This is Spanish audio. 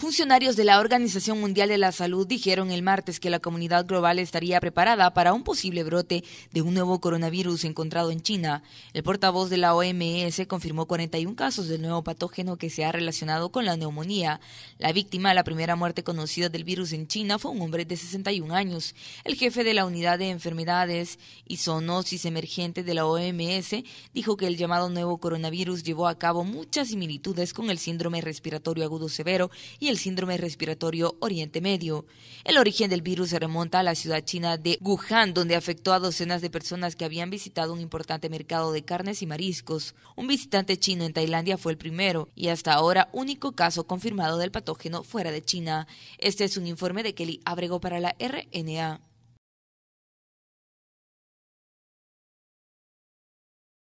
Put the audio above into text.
Funcionarios de la Organización Mundial de la Salud dijeron el martes que la comunidad global estaría preparada para un posible brote de un nuevo coronavirus encontrado en China. El portavoz de la OMS confirmó 41 casos del nuevo patógeno que se ha relacionado con la neumonía. La víctima, la primera muerte conocida del virus en China, fue un hombre de 61 años. El jefe de la Unidad de Enfermedades y Zoonosis Emergente de la OMS dijo que el llamado nuevo coronavirus llevó a cabo muchas similitudes con el síndrome respiratorio agudo severo y el síndrome respiratorio Oriente Medio. El origen del virus se remonta a la ciudad china de Wuhan, donde afectó a docenas de personas que habían visitado un importante mercado de carnes y mariscos. Un visitante chino en Tailandia fue el primero y hasta ahora único caso confirmado del patógeno fuera de China. Este es un informe de Kelly Abrego para la RNA.